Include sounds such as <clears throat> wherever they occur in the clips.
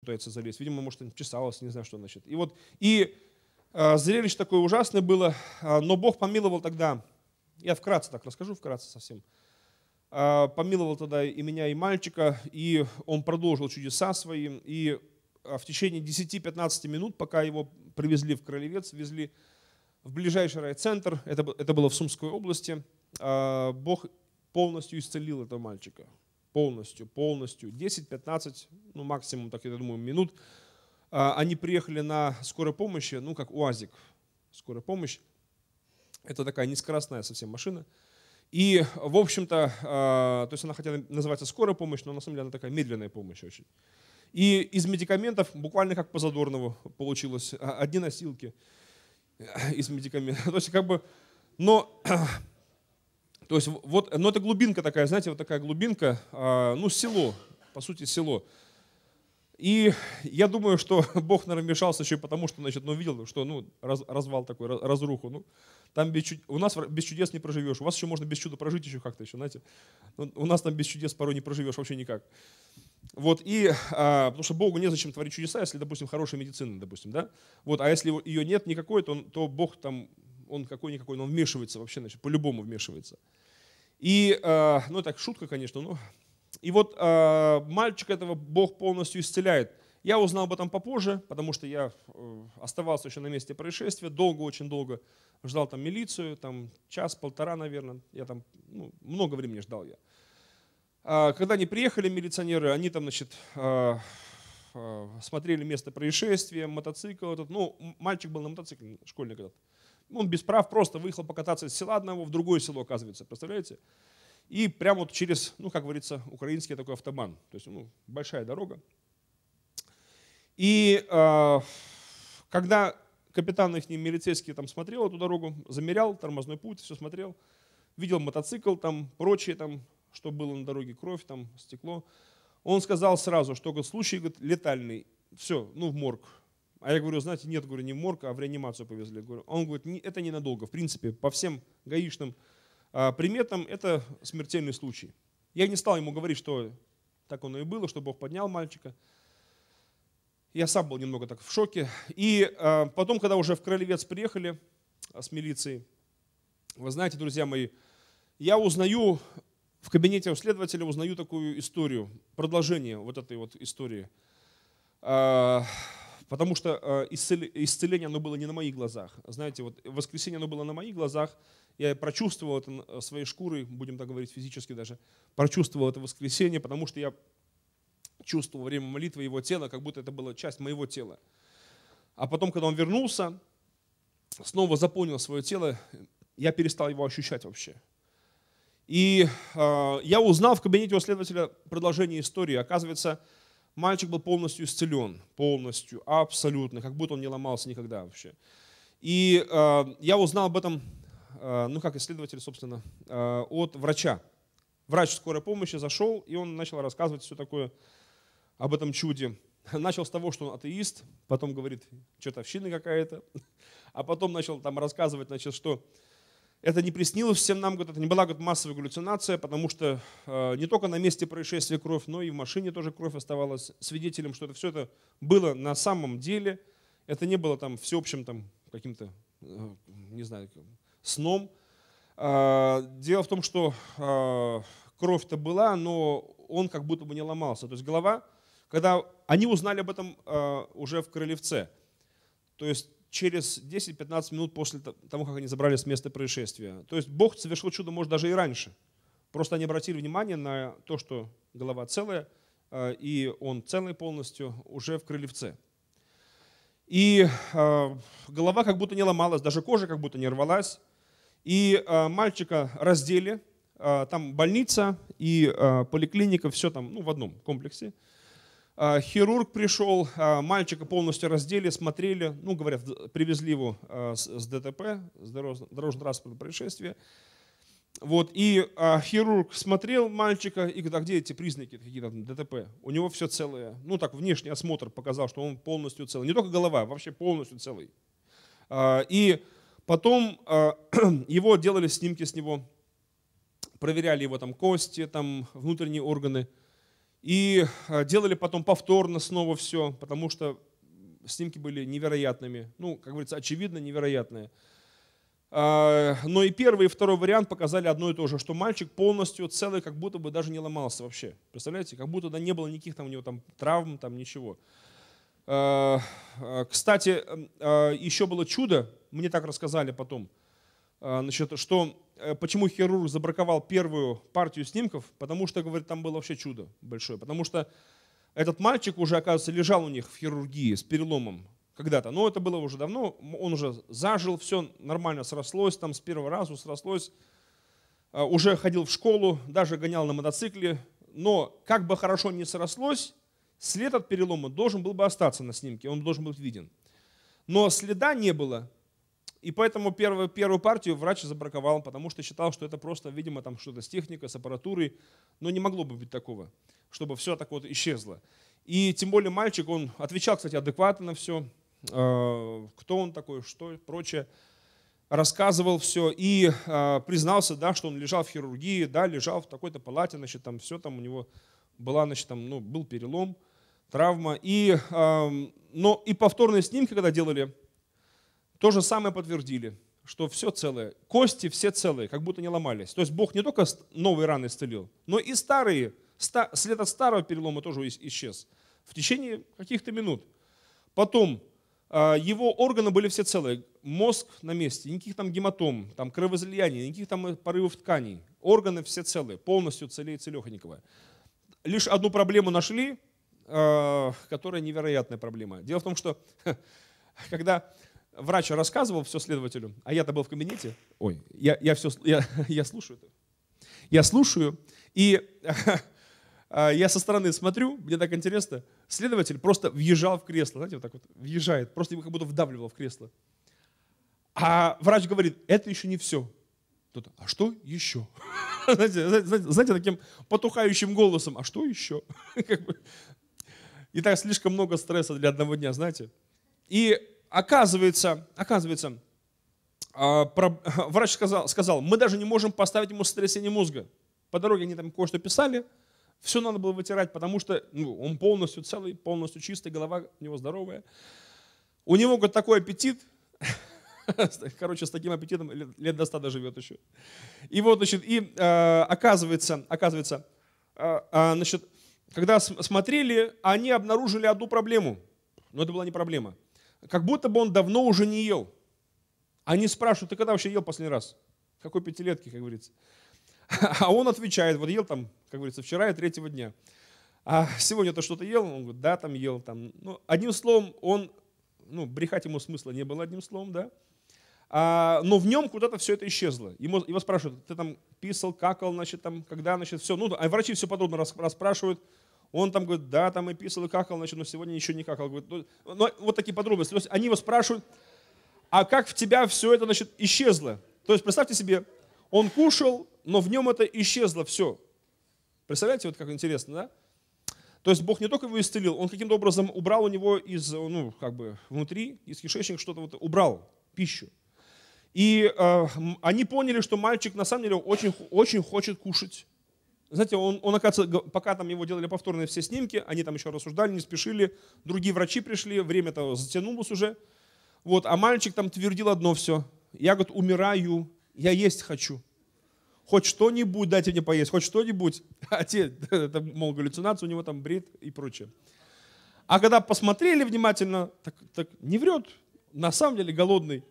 пытается залезть. Видимо, может, чесалось, не знаю, что значит. И вот, и э, зрелище такое ужасное было, э, но Бог помиловал тогда, я вкратце так расскажу, вкратце совсем, э, помиловал тогда и меня, и мальчика, и он продолжил чудеса свои, и в течение 10-15 минут, пока его привезли в Кролевец, везли в ближайший райцентр, это, это было в Сумской области, э, Бог полностью исцелил этого мальчика полностью, полностью, 10-15, ну максимум, так я думаю, минут. А, они приехали на скорой помощи, ну как УАЗик, скорая помощь. Это такая низкоростная совсем машина. И, в общем-то, а, то есть она хотя называется скорая помощь, но на самом деле она такая медленная помощь очень. И из медикаментов, буквально как по Задорнову получилось, а, одни носилки из медикаментов. <laughs> То есть как бы, но то есть вот, но ну, это глубинка такая, знаете, вот такая глубинка, а, ну, село, по сути, село. И я думаю, что <laughs> Бог, наверное, вмешался еще и потому, что, значит, ну, видел, что, ну, раз, развал такой, разруху, ну, там без чудес, у нас без чудес не проживешь, у вас еще можно без чуда прожить еще как-то еще, знаете, ну, у нас там без чудес порой не проживешь вообще никак. Вот, и, а, потому что Богу незачем творить чудеса, если, допустим, хорошая медицина, допустим, да, вот, а если ее нет никакой, то, то Бог там он какой-никакой, но он вмешивается вообще, значит, по-любому вмешивается. И, э, ну, так шутка, конечно, но... И вот э, мальчик этого Бог полностью исцеляет. Я узнал об этом попозже, потому что я э, оставался еще на месте происшествия, долго, очень долго ждал там милицию, там час-полтора, наверное. Я там, ну, много времени ждал я. А, когда они приехали, милиционеры, они там, значит, а, а, смотрели место происшествия, мотоцикл этот. Ну, мальчик был на мотоцикле, школьник этот он без прав просто выехал покататься из села одного в другое село, оказывается, представляете? И прямо вот через, ну, как говорится, украинский такой автобан. То есть, ну, большая дорога. И э, когда капитан их милицейский там смотрел эту дорогу, замерял тормозной путь, все смотрел, видел мотоцикл там, прочее там, что было на дороге, кровь там, стекло. Он сказал сразу, что говорит, случай говорит, летальный. Все, ну в морг. А я говорю, знаете, нет, говорю, не в морг, а в реанимацию повезли. Говорю. А он говорит, это ненадолго. В принципе, по всем гаишным а, приметам это смертельный случай. Я не стал ему говорить, что так оно и было, что Бог поднял мальчика. Я сам был немного так в шоке. И а, потом, когда уже в Королевец приехали с милицией, вы знаете, друзья мои, я узнаю в кабинете у следователя узнаю такую историю, продолжение вот этой вот истории. Потому что э, исцеление, оно было не на моих глазах. Знаете, вот воскресенье, оно было на моих глазах. Я прочувствовал это э, своей шкурой, будем так говорить, физически даже. Прочувствовал это воскресенье, потому что я чувствовал время молитвы его тела, как будто это была часть моего тела. А потом, когда он вернулся, снова заполнил свое тело, я перестал его ощущать вообще. И э, я узнал в кабинете у следователя продолжение истории. Оказывается, мальчик был полностью исцелен, полностью, абсолютно, как будто он не ломался никогда вообще. И э, я узнал об этом, э, ну как исследователь, собственно, э, от врача. Врач скорой помощи зашел, и он начал рассказывать все такое об этом чуде. <laughs> Начал с того, что он атеист, потом говорит, что чертовщина какая-то, <laughs> а потом начал там рассказывать, значит, что это не приснилось всем нам, это не была говорит, массовая галлюцинация, потому что э, не только на месте происшествия кровь, но и в машине тоже кровь оставалась свидетелем, что это все это было на самом деле. Это не было там всеобщим там каким-то, э, не знаю, сном. А, дело в том, что а, кровь-то была, но он как будто бы не ломался. То есть голова, когда они узнали об этом э, уже в Крылевце, то есть через 10-15 минут после того, как они забрали с места происшествия. То есть Бог совершил чудо, может, даже и раньше. Просто они обратили внимание на то, что голова целая, э, и он целый полностью уже в крылевце. И э, голова как будто не ломалась, даже кожа как будто не рвалась. И э, мальчика раздели, там больница и поликлиника, все там ну, в одном комплексе. А, хирург пришел, а, мальчика полностью раздели, смотрели, ну, говорят, привезли его а, с ДТП, с дорожно-транспортного происшествия. Вот, и хирург смотрел мальчика и говорит, а где эти признаки какие-то ДТП? У него все целое. Ну, так, внешний осмотр показал, что он полностью целый. Не только голова, вообще полностью целый. И потом <clears throat> его делали снимки с него, проверяли его там кости, там внутренние органы – и а, делали потом повторно снова все, потому что снимки были невероятными. Ну, как говорится, очевидно невероятные. А, но и первый, и второй вариант показали одно и то же, что мальчик полностью целый, как будто бы даже не ломался вообще. Представляете, как будто да не было никаких там у него там травм, там ничего. А, кстати, еще было чудо, мне так рассказали потом. Значит, а, что, э, почему хирург забраковал первую партию снимков? Потому что, говорит, там было вообще чудо большое. Потому что этот мальчик уже, оказывается, лежал у них в хирургии с переломом когда-то. Но это было уже давно, он уже зажил, все нормально срослось, там с первого раза срослось. А, уже ходил в школу, даже гонял на мотоцикле. Но как бы хорошо ни срослось, след от перелома должен был бы остаться на снимке, он должен быть виден. Но следа не было, и поэтому первую, первую партию врач забраковал, потому что считал, что это просто, видимо, там что-то с техникой, с аппаратурой. Но не могло бы быть такого, чтобы все так вот исчезло. И тем более мальчик, он отвечал, кстати, адекватно на все. А, кто он такой, что и прочее. Рассказывал все и а, признался, да, что он лежал в хирургии, да, лежал в такой-то палате, значит, там все там у него была, значит, там, ну, был перелом, травма. И, но и повторные снимки, когда делали, то же самое подтвердили, что все целое. Кости все целые, как будто не ломались. То есть Бог не только новые раны исцелил, но и старые. След от старого перелома тоже исчез. В течение каких-то минут. Потом а, его органы были все целые. Мозг на месте, никаких там гематом, там кровоизлияний, никаких там порывов тканей. Органы все целые, полностью целее целехонького. Лишь одну проблему нашли, а, которая невероятная проблема. Дело в том, что <laughs> когда врач рассказывал все следователю, а я-то был в кабинете. Ой, я, я все, я, <laughs> я слушаю. это, Я слушаю, и <laughs> а, я со стороны смотрю, мне так интересно. Следователь просто въезжал в кресло, знаете, вот так вот, въезжает, просто его как будто вдавливало в кресло. А врач говорит, это еще не все. Тут, а что еще? <laughs> знаете, знаете, знаете, таким потухающим голосом, а что еще? как бы. И так слишком много стресса для одного дня, знаете. И оказывается, оказывается, а, <laughs> врач сказал, сказал, мы даже не можем поставить ему сотрясение мозга. По дороге они там кое-что писали, все надо было вытирать, потому что ну, он полностью целый, полностью чистый, голова у него здоровая. У него вот такой аппетит, <laughs> короче, с таким аппетитом лет до ста живет еще. И вот, значит, и а, оказывается, оказывается, а, значит, когда смотрели, они обнаружили одну проблему. Но это была не проблема как будто бы он давно уже не ел. Они спрашивают, ты когда вообще ел последний раз? Какой пятилетки, как говорится. <laughs> А он отвечает, вот ел там, как говорится, вчера и третьего дня. А сегодня ты что-то ел? Он говорит, да, там ел. Там. Ну, одним словом, он, ну, брехать ему смысла не было, одним словом, да. А, но в нем куда-то все это исчезло. Ему, его спрашивают, ты там писал, какал, значит, там, когда, значит, все. Ну, а врачи все подробно расспрашивают. Он там говорит, да, там и писал, и какал, значит, но сегодня еще не какал. Говорит, ну, ну, вот такие подробности. То есть они его спрашивают, а как в тебя все это, значит, исчезло? То есть представьте себе, он кушал, но в нем это исчезло все. Представляете, вот как интересно, да? То есть Бог не только его исцелил, он каким-то образом убрал у него из, ну, как бы внутри, из кишечника что-то вот убрал, пищу. И э, они поняли, что мальчик на самом деле очень, очень хочет кушать. Знаете, он, он, оказывается, пока там его делали повторные все снимки, они там еще рассуждали, не спешили, другие врачи пришли, время-то затянулось уже. Вот, а мальчик там твердил одно все. Я, говорит, умираю, я есть хочу. Хоть что-нибудь дайте мне поесть, хоть что-нибудь. А те, это, мол, галлюцинация, у него там бред и прочее. А когда посмотрели внимательно, так, так не врет, на самом деле голодный.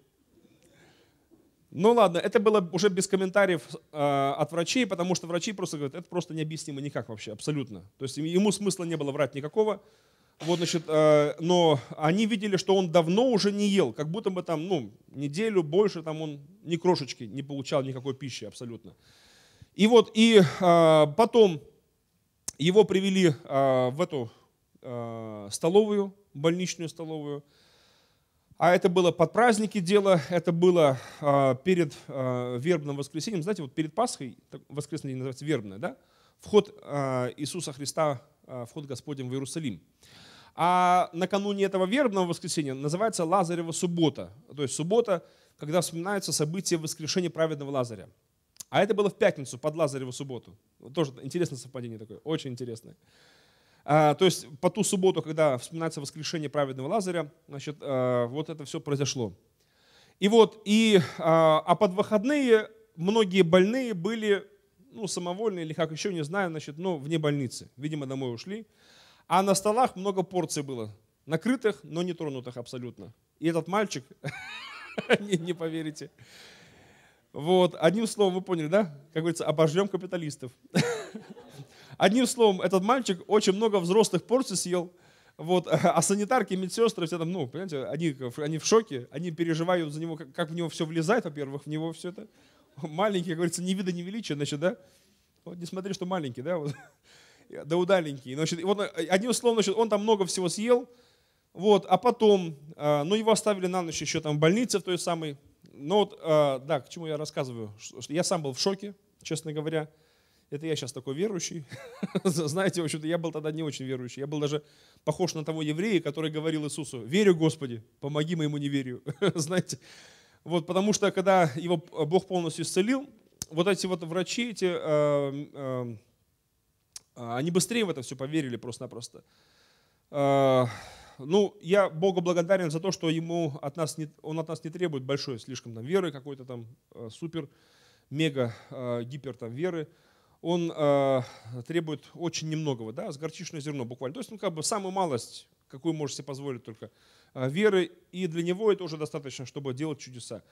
Ну ладно, это было уже без комментариев э, от врачей, потому что врачи просто говорят, это просто необъяснимо никак вообще, абсолютно. То есть ему смысла не было врать никакого. Вот, значит, э, но они видели, что он давно уже не ел, как будто бы там, ну, неделю больше там он ни крошечки не получал никакой пищи абсолютно. И вот, и э, потом его привели э, в эту э, столовую, больничную столовую, а это было под праздники дело, это было э, перед э, вербным воскресением, Знаете, вот перед Пасхой, так, воскресный день называется вербное, да? Вход э, Иисуса Христа, э, вход Господень в Иерусалим. А накануне этого вербного воскресения называется Лазарева суббота. То есть суббота, когда вспоминаются события воскрешения праведного Лазаря. А это было в пятницу, под Лазареву субботу. Тоже интересное совпадение такое, очень интересное. А, то есть по ту субботу, когда вспоминается воскрешение праведного Лазаря, значит, а, вот это все произошло. И вот, и, а, а под выходные многие больные были, ну, самовольные или как еще, не знаю, значит, но вне больницы. Видимо, домой ушли. А на столах много порций было. Накрытых, но не тронутых абсолютно. И этот мальчик, <laughs> не поверите, вот, одним словом, вы поняли, да? Как говорится, обожжем капиталистов. <laughs> Одним словом, этот мальчик очень много взрослых порций съел, вот, <laughs> а санитарки, медсестры, все там, ну, понимаете, они, они в шоке, они переживают за него, как, как в него все влезает, во-первых, в него все это. <laughs> Маленький, как говорится, не вида, не величия, значит, да? Вот не смотри, что маленький, да, вот. <laughs> да удаленький. Значит, вот, э, одним словом, значит, он там много всего съел, вот, а потом, а, ну, его оставили на ночь еще там в больнице в той самой. Ну, вот, а, да, к чему я рассказываю. Я сам был в шоке, честно говоря. Это я сейчас такой верующий. <laughs> Знаете, в общем-то, я был тогда не очень верующий. Я был даже похож на того еврея, который говорил Иисусу, «Верю, Господи, помоги моему неверию». <laughs> Знаете, вот, потому что когда его Бог полностью исцелил, вот эти вот врачи, эти, э, эм, э, они быстрее в это все поверили просто-напросто. Э, ну, я Богу благодарен за то, что ему от нас не, он от нас не требует большой слишком там веры какой-то там э, супер, мега, э, гипер там веры он э, требует очень немногого, да, с горчичное зерно буквально. То есть, ну, как бы самую малость, какую можете себе позволить только э, веры, и для него это уже достаточно, чтобы делать чудеса.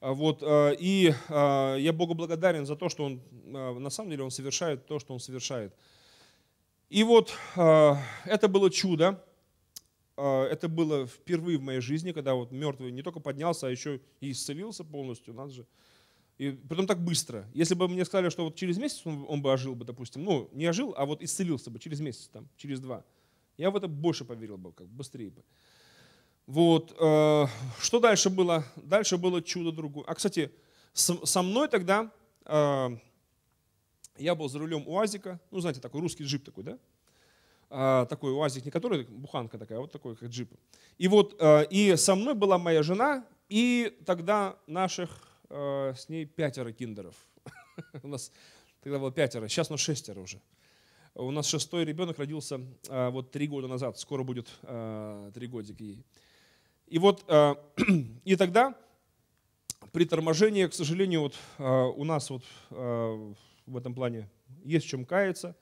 А вот, э, и э, я Богу благодарен за то, что он, э, на самом деле, он совершает то, что он совершает. И вот э, это было чудо, это было впервые в моей жизни, когда вот мертвый не только поднялся, а еще и исцелился полностью, надо же. И притом так быстро. Если бы мне сказали, что вот через месяц он, он бы ожил бы, допустим, ну, не ожил, а вот исцелился бы через месяц, там, через два, я в это больше поверил бы, как быстрее бы. Вот. Э, что дальше было? Дальше было чудо другое. А, кстати, со, со мной тогда э, я был за рулем УАЗика, ну, знаете, такой русский джип такой, да? Э, такой УАЗик, не который, буханка такая, а вот такой, как джип. И вот, э, и со мной была моя жена, и тогда наших Э, с ней пятеро киндеров. <laughs> У нас тогда было пятеро, сейчас у нас шестеро уже. У нас шестой ребенок родился э, вот три года назад, скоро будет э, три годика ей. И вот <clears throat> и тогда при торможении, к сожалению, вот у нас вот в этом плане есть чем каяться.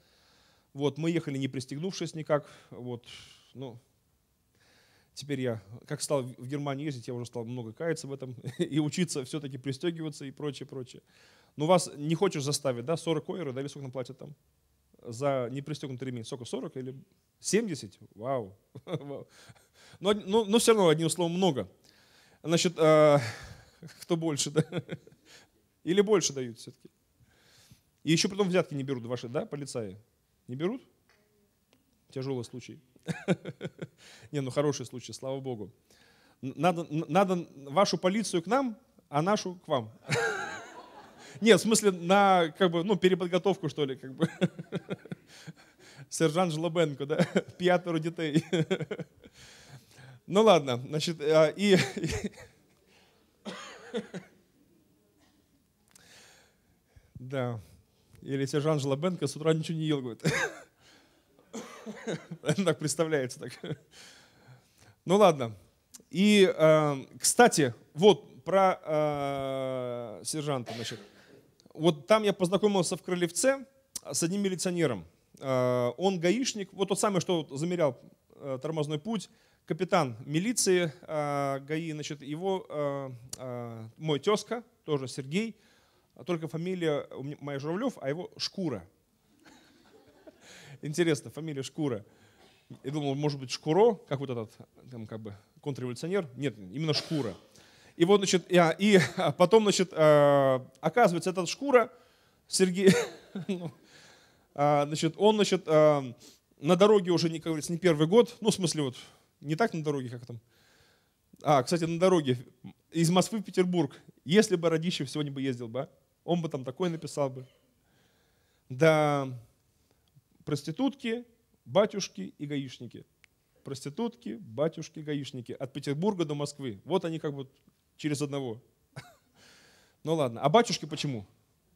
Вот мы ехали не пристегнувшись никак, вот, ну, Теперь я, как стал в Германии ездить, я уже стал много каяться в этом <laughs> и учиться все-таки пристегиваться и прочее, прочее. Но ну, вас не хочешь заставить, да, 40 ойры, да, или сколько нам платят там? За непристегнутый ремень. Сколько, 40 или 70? <laughs> Вау. но, но, но все равно, одним словом, много. Значит, э, <laughs> кто больше, да? Или больше дают все-таки? И еще потом взятки не берут ваши, да, полицаи? Не берут? Тяжелый случай. <laughs> Не, ну хороший случай, слава богу. Надо, надо вашу полицию к нам, а нашу к вам. <laughs> Нет, в смысле, на как бы, ну, переподготовку, что ли, как бы. <laughs> Сержант Жлобенко, да, пятеро детей. Ну ладно, значит, а, и... Да. Или сержант Жлобенко с утра ничего не ел, говорит. <laughs> Так представляется. Так. Ну ладно. И, э, кстати, вот про э, сержанта. Значит. Вот там я познакомился в Крылевце с одним милиционером. Э, он гаишник, вот тот самый, что замерял э, тормозной путь, капитан милиции э, ГАИ, значит, его э, э, мой тезка, тоже Сергей, только фамилия моя Журавлев, а его Шкура интересно, фамилия Шкура. Я думал, может быть, Шкуро, как вот этот там, как бы, контрреволюционер. Нет, именно Шкура. И вот, значит, я, и а, а потом, значит, а, оказывается, этот Шкура, Сергей, <laughs> ну, значит, он, значит, на дороге уже, как говорится, не первый год, ну, в смысле, вот, не так на дороге, как там. А, кстати, на дороге из Москвы в Петербург. Если бы Радищев сегодня бы ездил бы, он бы там такое написал бы. Да, Проститутки, батюшки и гаишники. Проститутки, батюшки, гаишники. От Петербурга до Москвы. Вот они как бы через одного. <laughs> Ну ладно. А батюшки почему?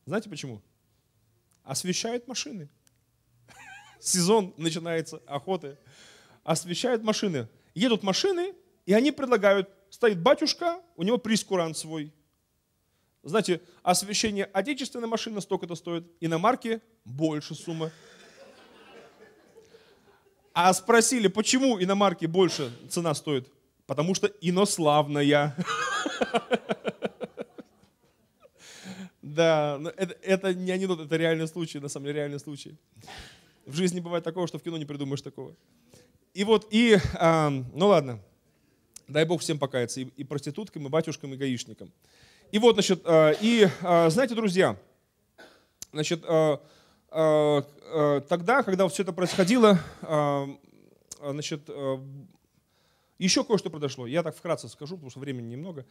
Знаете почему? Освещают машины. <laughs> Сезон начинается, охоты. Освещают машины. Едут машины, и они предлагают, стоит батюшка, у него прискурант свой. Знаете, освещение отечественной машины столько-то стоит, иномарки больше суммы. А спросили, почему иномарки больше цена стоит? Потому что инославная. Да, это, не анекдот, это реальный случай, на самом деле реальный случай. В жизни бывает такого, что в кино не придумаешь такого. И вот, и, ну ладно, дай бог всем покаяться, и, проституткам, и батюшкам, и гаишникам. И вот, значит, а, и, а, знаете, друзья, значит, а, Э, э, тогда, когда все это происходило, э, значит, еще кое-что произошло. Я так вкратце скажу, потому что времени немного.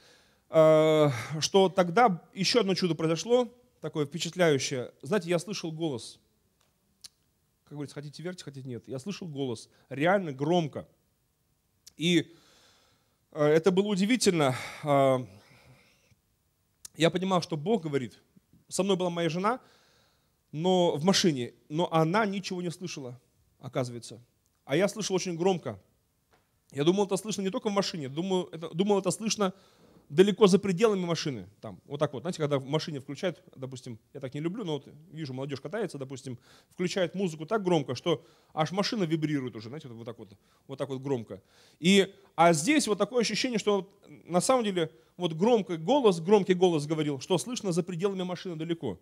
Что тогда еще одно чудо произошло, такое впечатляющее. Знаете, я слышал голос. Как говорится, хотите верьте, хотите нет. Я слышал голос реально громко. И это было удивительно. Я понимал, что Бог говорит. Со мной была моя жена, но в машине, но она ничего не слышала, оказывается. А я слышал очень громко. Я думал, это слышно не только в машине, думал, это, думал, это слышно далеко за пределами машины. Там, вот так вот, знаете, когда в машине включают, допустим, я так не люблю, но вот вижу, молодежь катается, допустим, включает музыку так громко, что аж машина вибрирует уже, знаете, вот так вот, вот так вот громко. И, а здесь вот такое ощущение, что вот, на самом деле вот громкий голос, громкий голос говорил, что слышно за пределами машины далеко.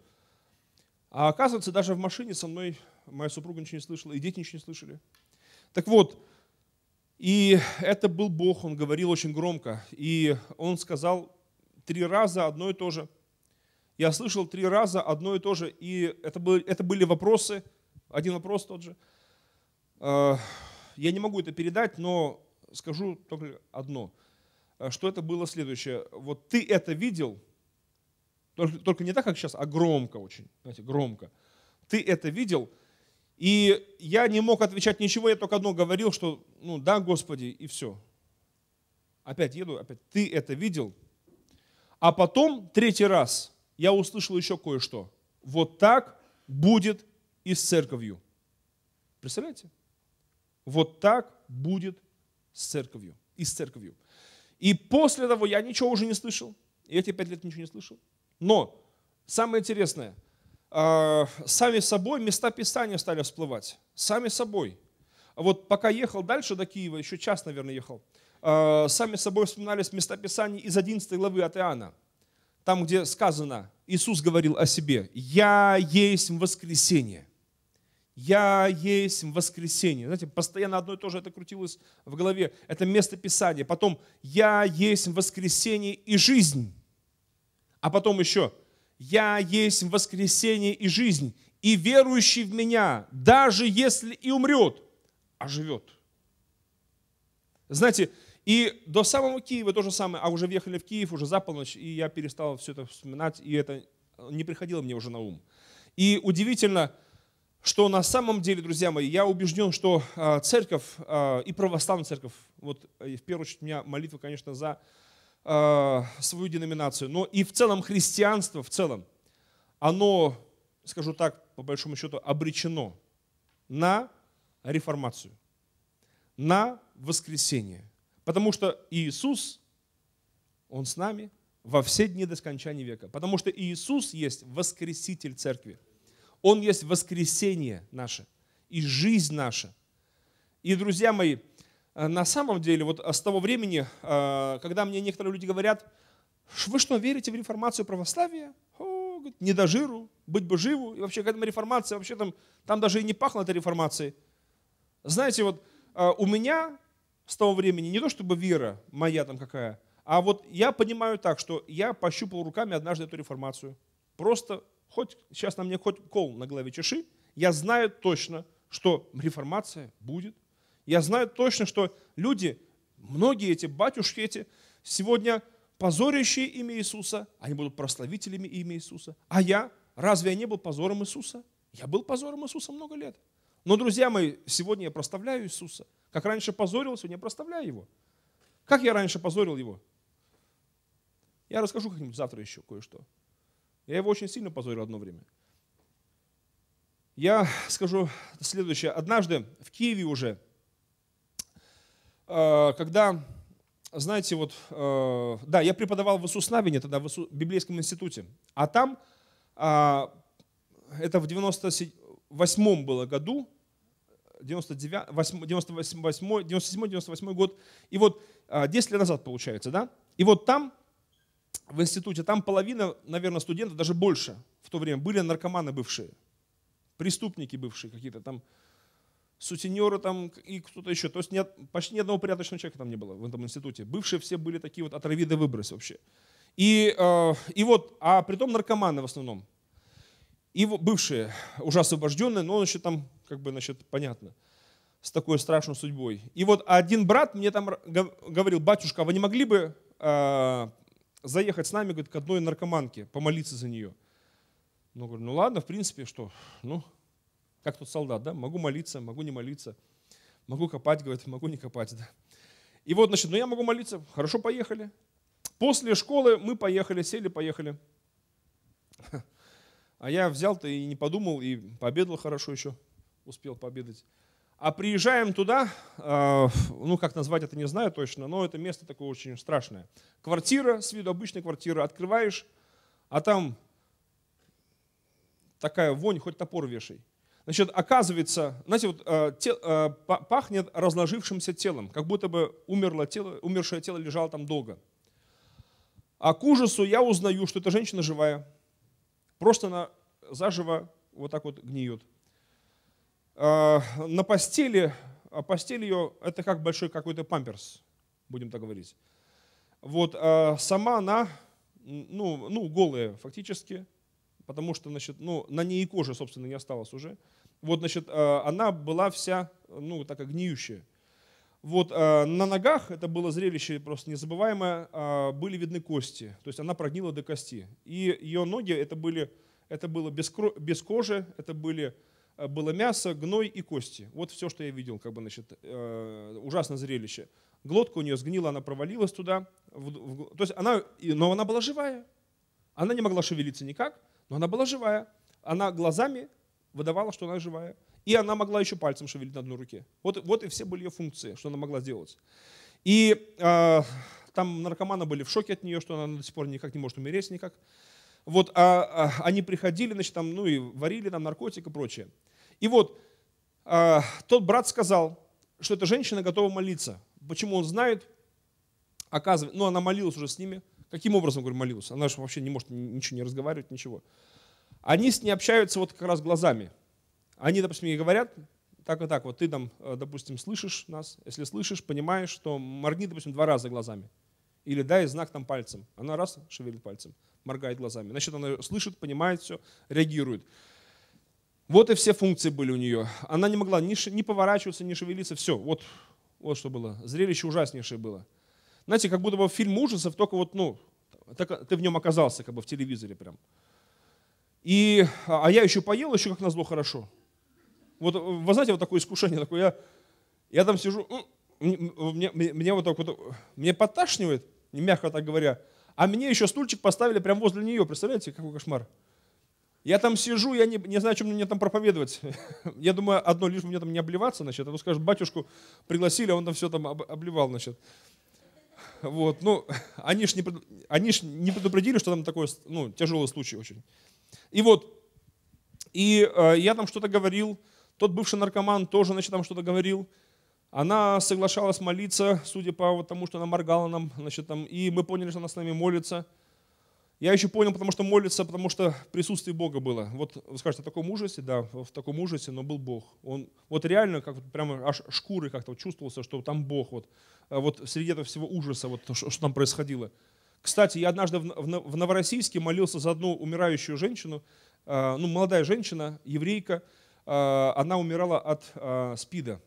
А оказывается, даже в машине со мной моя супруга ничего не слышала, и дети ничего не слышали. Так вот, и это был Бог, он говорил очень громко. И он сказал три раза одно и то же. Я слышал три раза одно и то же. И это были, это были вопросы, один вопрос тот же. А, я не могу это передать, но скажу только одно, а, что это было следующее. Вот ты это видел – только, только не так, как сейчас, а громко очень, знаете, громко. Ты это видел, и я не мог отвечать ничего, я только одно говорил, что, ну да, Господи, и все. Опять еду, опять, ты это видел. А потом, третий раз, я услышал еще кое-что. Вот так будет и с церковью. Представляете? Вот так будет с церковью, и с церковью. И после того я ничего уже не слышал. И эти пять лет ничего не слышал. Но самое интересное, а, сами собой места Писания стали всплывать. Сами собой. Вот пока ехал дальше до Киева, еще час, наверное, ехал, а, сами собой вспоминались места Писания из 11 главы от Иоанна. Там, где сказано, Иисус говорил о себе, «Я есть воскресение». «Я есть воскресение Знаете, постоянно одно и то же это крутилось в голове. Это место Писания. Потом «Я есть воскресение и жизнь». А потом еще, я есть воскресение и жизнь, и верующий в меня, даже если и умрет, оживет. А Знаете, и до самого Киева то же самое, а уже въехали в Киев, уже за полночь, и я перестал все это вспоминать, и это не приходило мне уже на ум. И удивительно, что на самом деле, друзья мои, я убежден, что а, церковь а, и православная церковь, вот э, в первую очередь у меня молитва, конечно, за а, свою деноминацию, но и в целом христианство в целом, оно, скажу так, по большому счету, обречено на реформацию, на воскресение. Потому что Иисус, Он с нами во все дни до скончания века. Потому что Иисус есть воскреситель церкви. Он есть воскресение наше и жизнь наша. И, друзья мои, Э, на самом деле, вот э, с того времени, э, когда мне некоторые люди говорят, вы что, верите в реформацию православия? О, говорит, не до жиру, быть бы живу. И вообще, когда реформация, вообще там, там даже и не пахло этой реформацией. Знаете, вот у меня с того времени не то чтобы вера моя там какая, а вот я понимаю так, что я пощупал руками однажды эту реформацию. Просто хоть сейчас на мне хоть кол на голове чеши, я знаю точно, что реформация будет – я знаю точно, что люди, многие эти батюшки эти, сегодня позорящие имя Иисуса, они будут прославителями имя Иисуса. А я, разве я не был позором Иисуса? Я был позором Иисуса много лет. Но, друзья мои, сегодня я проставляю Иисуса. Как раньше позорил, сегодня я проставляю Его. Как я раньше позорил Его? Я расскажу как-нибудь завтра еще кое-что. Я его очень сильно позорил одно время. Я скажу следующее. Однажды в Киеве уже Э, когда, знаете, вот, э, да, я преподавал в Иисуснавине, тогда в Библейском институте, а там, а, это в 98 было году, 99, 98, 97, 98 год, и вот 10 а, лет назад получается, да? И вот там, в институте, там половина, наверное, студентов, даже больше в то время, были наркоманы бывшие, преступники бывшие какие-то там, сутенеры там и кто-то еще. То есть нет, почти ни одного порядочного человека там не было в этом институте. Бывшие все были такие вот отравиды выбросы вообще. И, э, и вот, а притом наркоманы в основном. И бывшие, уже освобожденные, но он еще там, как бы, значит, понятно, с такой страшной судьбой. И вот один брат мне там говорил, батюшка, а вы не могли бы э, заехать с нами, говорит, к одной наркоманке, помолиться за нее? Ну, говорю, ну ладно, в принципе, что, ну, как тут солдат, да? Могу молиться, могу не молиться. Могу копать, говорит, могу не копать, да. И вот, значит, ну я могу молиться. Хорошо, поехали. После школы мы поехали, сели, поехали. А я взял-то и не подумал, и пообедал хорошо еще, успел пообедать. А приезжаем туда, а, ну как назвать это не знаю точно, но это место такое очень страшное. Квартира, с виду обычная квартира, открываешь, а там такая вонь, хоть топор вешай. Значит, оказывается, знаете, вот, э, те, э, пахнет разложившимся телом, как будто бы умерло тело, умершее тело лежало там долго. А к ужасу я узнаю, что эта женщина живая. Просто она заживо вот так вот гниет. Э, на постели, а постель ее, это как большой какой-то памперс, будем так говорить. Вот, э, сама она, ну, ну, голая фактически, потому что, значит, ну, на ней и кожи, собственно, не осталось уже. Вот, значит, э, она была вся, ну, такая гниющая. Вот э, на ногах, это было зрелище просто незабываемое, э, были видны кости. То есть она прогнила до кости. И ее ноги, это, были, это было без, без кожи, это были, было мясо, гной и кости. Вот все, что я видел, как бы, значит, ужасное зрелище. Глотка у нее сгнила, она провалилась туда. В, в, то есть она, но она была живая. Она не могла шевелиться никак, но она была живая. Она глазами выдавала, что она живая. И она могла еще пальцем шевелить на одной руке. Вот, вот и все были ее функции, что она могла сделать. И э, там наркоманы были в шоке от нее, что она до сих пор никак не может умереть никак. Вот, а, а, они приходили, значит, там, ну и варили там наркотик и прочее. И вот а, тот брат сказал, что эта женщина готова молиться. Почему он знает? Оказывается, ну она молилась уже с ними. Каким образом, говорю, молилась? Она же вообще не может ничего не разговаривать, ничего они с ней общаются вот как раз глазами. Они, допустим, ей говорят, так и так, вот ты там, э, допустим, слышишь нас, если слышишь, понимаешь, что моргни, допустим, два раза глазами. Или дай знак там пальцем. Она раз шевелит пальцем, моргает глазами. Значит, она слышит, понимает все, реагирует. Вот и все функции были у нее. Она не могла ни, ни поворачиваться, ни шевелиться. Все, вот, вот что было. Зрелище ужаснейшее было. Знаете, как будто бы фильм ужасов, только вот, ну, так, ты в нем оказался, как бы в телевизоре прям. И, а, а я еще поел, еще как назло хорошо. Вот, э, вы знаете, вот такое искушение, такое, я, я там сижу, мне, мне, мне вот так вот, мне подташнивает, мягко так говоря, а мне еще стульчик поставили прямо возле нее, представляете, какой кошмар. Я там сижу, я не, не знаю, чем мне там проповедовать. <laughs> Я думаю, одно лишь мне там не обливаться, значит, а то скажешь, батюшку пригласили, а он там все там об, обливал, значит. Вот, ну, они ж не, они ж не предупредили, что там такой, ну, тяжелый случай очень. И вот, и э, я там что-то говорил, тот бывший наркоман тоже, значит, там что-то говорил. Она соглашалась молиться, судя по вот тому, что она моргала нам, значит, там, и мы поняли, что она с нами молится. Я еще понял, потому что молится, потому что присутствие Бога было. Вот вы скажете, в таком ужасе, да, в таком ужасе, но был Бог. Он вот реально, как вот прямо аж шкуры как-то вот чувствовался, что там Бог, вот, а вот среди этого всего ужаса, вот что, что там происходило. Кстати, я однажды в Новороссийске молился за одну умирающую женщину, а, ну, молодая женщина, еврейка, а, она умирала от а, СПИДа.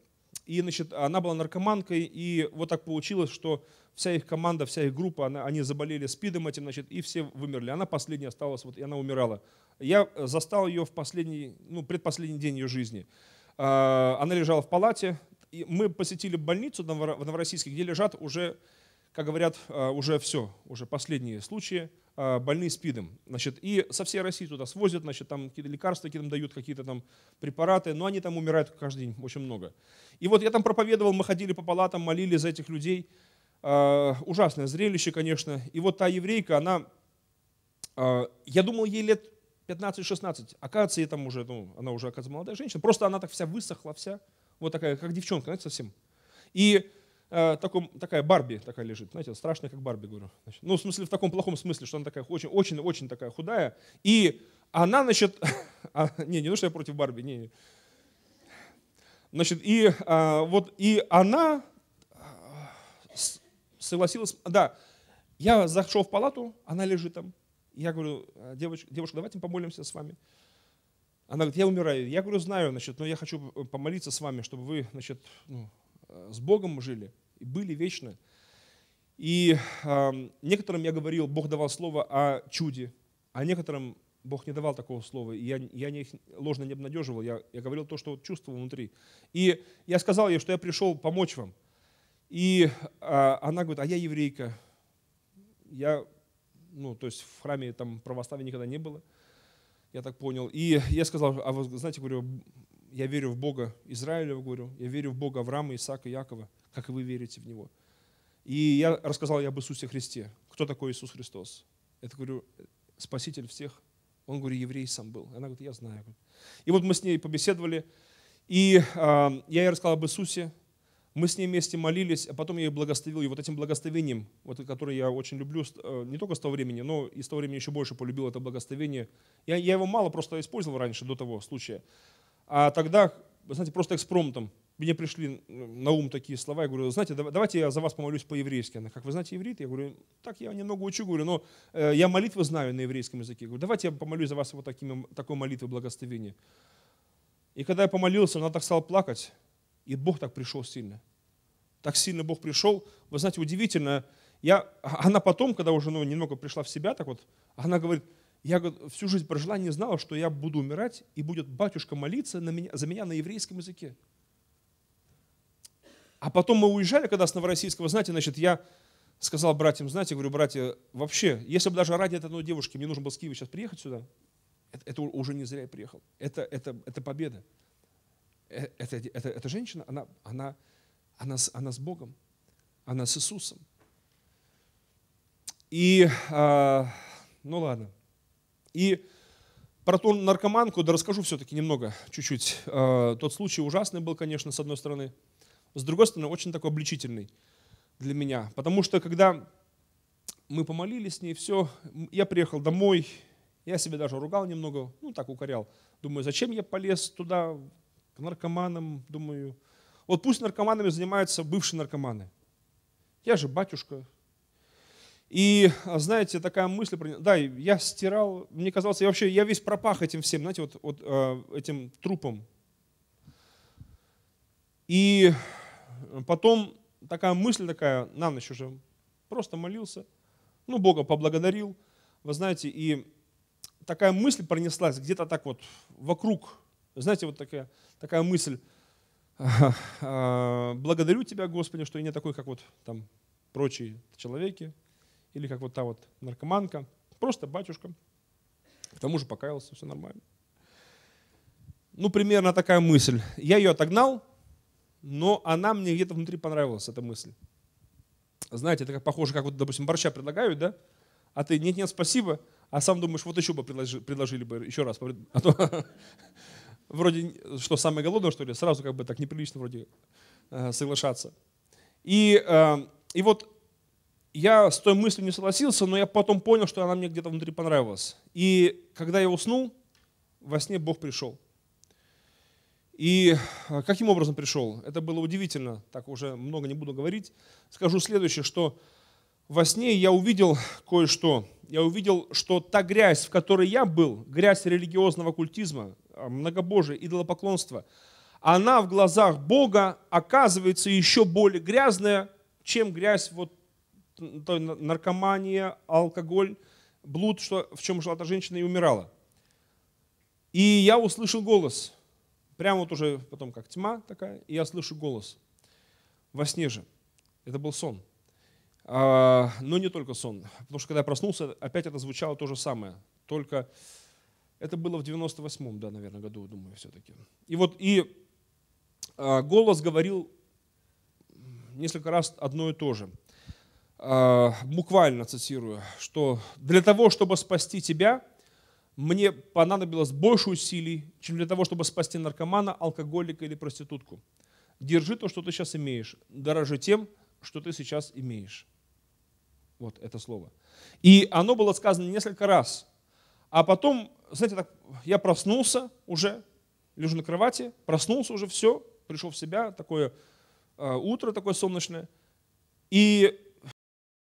И, значит, она была наркоманкой, и вот так получилось, что вся их команда, вся их группа, она, они заболели СПИДом этим, значит, и все вымерли. Она последняя осталась, вот, и она умирала. Я застал ее в последний, ну, предпоследний день ее жизни. Она лежала в палате. И мы посетили больницу в Новороссийске, где лежат уже как говорят, э, уже все, уже последние случаи, э, больные СПИДом. Значит, и со всей России туда свозят, значит, там какие-то лекарства какие-то дают, какие-то там препараты, но они там умирают каждый день очень много. И вот я там проповедовал, мы ходили по палатам, молили за этих людей. Э, ужасное зрелище, конечно. И вот та еврейка, она, я думал, ей лет 15-16, оказывается, ей там уже, ну, она уже, оказывается, молодая женщина, просто она так вся высохла, вся, вот такая, как девчонка, знаете, совсем. И Э, таком, такая Барби такая лежит, знаете, страшная, как Барби, говорю. Значит, ну, в смысле, в таком плохом смысле, что она такая очень-очень-очень такая худая. И она, значит, <laughs> а, не, не то, что я против Барби, не. Значит, и а, вот, и она а, согласилась, да, я зашел в палату, она лежит там. Я говорю, «Э, девочка, девушка, давайте помолимся с вами. Она говорит, я умираю. Я говорю, знаю, значит, но я хочу э, помолиться с вами, чтобы вы, значит, ну, с Богом жили и были вечны. И э, некоторым я говорил, Бог давал слово о чуде, а некоторым Бог не давал такого слова. И я, я их ложно не обнадеживал, я, я говорил то, что чувствовал внутри. И я сказал ей, что я пришел помочь вам. И э, она говорит, а я еврейка. Я, ну, то есть в храме там православия никогда не было, я так понял. И я сказал, а вы знаете, говорю, я верю в Бога Израиля, говорю, я верю в Бога Авраама, Исаака, Якова как и вы верите в Него. И я рассказал я об Иисусе Христе. Кто такой Иисус Христос? Это, говорю, спаситель всех. Он, говорю, еврей сам был. Она говорит, я знаю. И вот мы с ней побеседовали, и э, я ей рассказал об Иисусе, мы с ней вместе молились, а потом я ее благословил. И вот этим благословением, вот, которое я очень люблю, э, не только с того времени, но и с того времени еще больше полюбил это благословение. Я, я его мало просто использовал раньше, до того случая. А тогда, знаете, просто экспромтом мне пришли на ум такие слова, я говорю, знаете, давайте я за вас помолюсь по-еврейски. Она, как вы знаете еврит? Я говорю, так я немного учу, говорю, но э, я молитвы знаю на еврейском языке. Я говорю, давайте я помолюсь за вас вот такими, такой молитвой благословения. И когда я помолился, она так стала плакать, и Бог так пришел сильно. Так сильно Бог пришел. Вы знаете, удивительно, я, а она потом, когда уже ну, немного пришла в себя, так вот, она говорит, я всю жизнь прожила, не знала, что я буду умирать, и будет батюшка молиться на меня, за меня на еврейском языке. А потом мы уезжали, когда с Новороссийского, знаете, значит, я сказал братьям, знаете, говорю, братья, вообще, если бы даже ради этой одной девушки мне нужно было с Киева сейчас приехать сюда, это, это уже не зря я приехал. Это, это, это победа. Э, это, это, это женщина, она, она, она, она с Богом, она с Иисусом. И, а, ну ладно. И про ту наркоманку, да расскажу все-таки немного, чуть-чуть. А, тот случай ужасный был, конечно, с одной стороны с другой стороны, очень такой обличительный для меня. Потому что когда мы помолились с ней, все, я приехал домой, я себя даже ругал немного, ну так укорял. Думаю, зачем я полез туда, к наркоманам, думаю. Вот пусть наркоманами занимаются бывшие наркоманы. Я же батюшка. И, а, знаете, такая мысль, да, я стирал, мне казалось, я вообще, я весь пропах этим всем, знаете, вот, вот а, этим трупом. И Потом такая мысль такая, на ночь уже просто молился, ну, Бога поблагодарил, вы знаете, и такая мысль пронеслась где-то так вот вокруг, знаете, вот такая, такая мысль, а, благодарю Тебя, Господи, что я не такой, как вот там прочие человеки, или как вот та вот наркоманка, просто батюшка, к тому же покаялся, все нормально. Ну, примерно такая мысль. Я ее отогнал, но она мне где-то внутри понравилась, эта мысль. Знаете, это как похоже, как вот, допустим, борща предлагают, да? А ты нет-нет, спасибо, а сам думаешь, вот еще бы предложили, предложили бы еще раз. А то <laughs> вроде, что, самое голодное, что ли? Сразу как бы так неприлично вроде э, соглашаться. И, э, и вот я с той мыслью не согласился, но я потом понял, что она мне где-то внутри понравилась. И когда я уснул, во сне Бог пришел. И а, каким образом пришел? Это было удивительно, так уже много не буду говорить. Скажу следующее, что во сне я увидел кое-что. Я увидел, что та грязь, в которой я был, грязь религиозного культизма, многобожия, идолопоклонства, она в глазах Бога оказывается еще более грязная, чем грязь вот наркомания, алкоголь, блуд, что, в чем жила эта женщина и умирала. И я услышал голос – Прямо вот уже потом как тьма такая, и я слышу голос во сне же. Это был сон. А, но не только сон, потому что когда я проснулся, опять это звучало то же самое, только это было в 98-м, да, наверное, году, думаю, все-таки. И вот и а, голос говорил несколько раз одно и то же. А, буквально цитирую, что для того, чтобы спасти тебя, мне понадобилось больше усилий, чем для того, чтобы спасти наркомана, алкоголика или проститутку. Держи то, что ты сейчас имеешь. Дорожи тем, что ты сейчас имеешь. Вот это слово. И оно было сказано несколько раз. А потом, знаете, так, я проснулся уже, лежу на кровати, проснулся уже, все, пришел в себя, такое э, утро такое солнечное. И